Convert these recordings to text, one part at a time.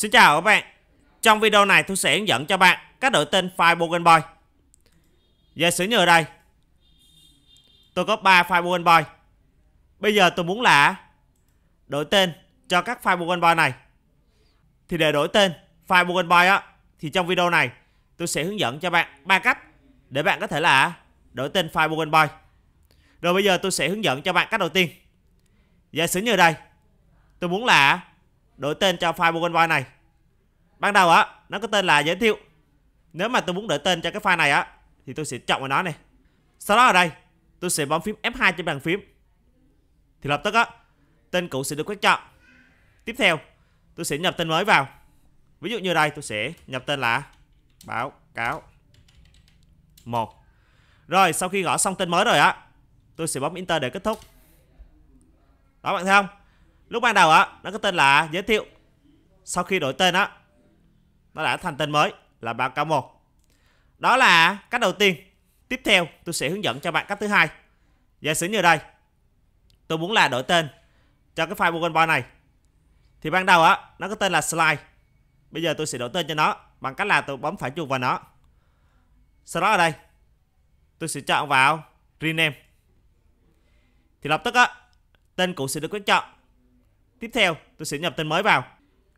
Xin chào các bạn Trong video này tôi sẽ hướng dẫn cho bạn cách đổi tên file Bogen Boy Giả sử như ở đây Tôi có 3 file Bogen Boy Bây giờ tôi muốn là Đổi tên cho các file Bogen Boy này Thì để đổi tên file Bogen Boy á Thì trong video này tôi sẽ hướng dẫn cho bạn ba cách Để bạn có thể là đổi tên file Bogen Boy Rồi bây giờ tôi sẽ hướng dẫn cho bạn cách đầu tiên Giả sử như ở đây Tôi muốn là đổi tên cho file Bogenvine này ban đầu á nó có tên là giới thiệu nếu mà tôi muốn đổi tên cho cái file này á thì tôi sẽ chọn vào nó này sau đó ở đây tôi sẽ bấm phím F2 trên bàn phím thì lập tức á tên cũ sẽ được quét chọn tiếp theo tôi sẽ nhập tên mới vào ví dụ như đây tôi sẽ nhập tên là báo cáo một rồi sau khi gõ xong tên mới rồi á tôi sẽ bấm enter để kết thúc đó bạn thấy không Lúc ban đầu á, nó có tên là giới thiệu. Sau khi đổi tên á, nó đã thành tên mới là báo cáo một Đó là cách đầu tiên. Tiếp theo tôi sẽ hướng dẫn cho bạn cách thứ hai. Giả sử như đây, tôi muốn là đổi tên cho cái file Google Boy này. Thì ban đầu á, nó có tên là slide. Bây giờ tôi sẽ đổi tên cho nó bằng cách là tôi bấm phải chuột vào nó. Sau đó ở đây, tôi sẽ chọn vào rename. Thì lập tức á, tên cũ sẽ được quyết chọn Tiếp theo tôi sẽ nhập tên mới vào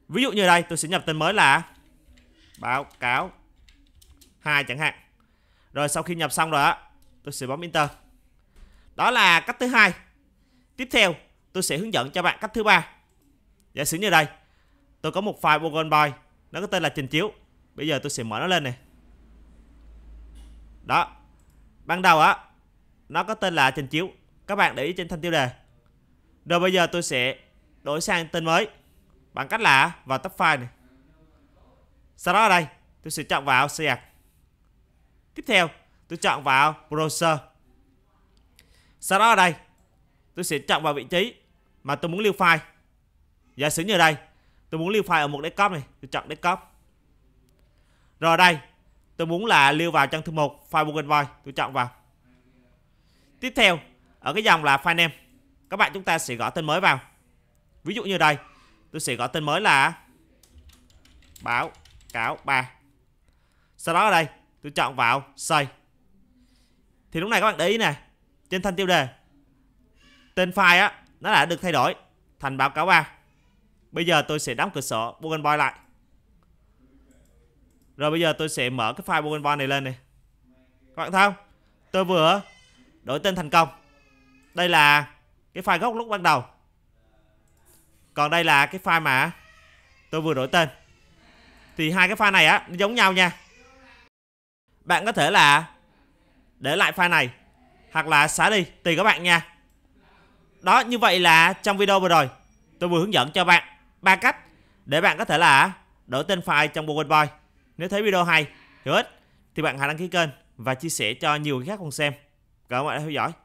Ví dụ như đây tôi sẽ nhập tên mới là Báo cáo 2 chẳng hạn Rồi sau khi nhập xong rồi á Tôi sẽ bấm Enter Đó là cách thứ hai Tiếp theo tôi sẽ hướng dẫn cho bạn cách thứ ba Giả sử như đây Tôi có một file google Boy Nó có tên là trình chiếu Bây giờ tôi sẽ mở nó lên này Đó Ban đầu á Nó có tên là trình chiếu Các bạn để ý trên thanh tiêu đề Rồi bây giờ tôi sẽ đổi sang tên mới bằng cách là vào tab file này sau đó ở đây tôi sẽ chọn vào xe tiếp theo tôi chọn vào browser sau đó ở đây tôi sẽ chọn vào vị trí mà tôi muốn lưu file giả sử như đây tôi muốn lưu file ở một desktop này tôi chọn desktop rồi đây tôi muốn là lưu vào trong thư mục file Google Drive tôi chọn vào tiếp theo ở cái dòng là file name các bạn chúng ta sẽ gõ tên mới vào Ví dụ như đây Tôi sẽ gọi tên mới là Báo cáo 3 Sau đó ở đây tôi chọn vào xây Thì lúc này các bạn để ý nè Trên thanh tiêu đề Tên file á Nó đã được thay đổi Thành báo cáo 3 Bây giờ tôi sẽ đóng cửa sổ Bogan Boy lại Rồi bây giờ tôi sẽ mở cái file Bogan Boy này lên này Các bạn thấy không Tôi vừa đổi tên thành công Đây là cái file gốc lúc ban đầu còn đây là cái file mà tôi vừa đổi tên Thì hai cái file này á nó giống nhau nha Bạn có thể là để lại file này Hoặc là xóa đi tùy các bạn nha Đó như vậy là trong video vừa rồi Tôi vừa hướng dẫn cho bạn ba cách để bạn có thể là đổi tên file trong Google Boy Nếu thấy video hay, hữu ích thì bạn hãy đăng ký kênh và chia sẻ cho nhiều người khác cùng xem. Cảm ơn mọi người đã theo dõi.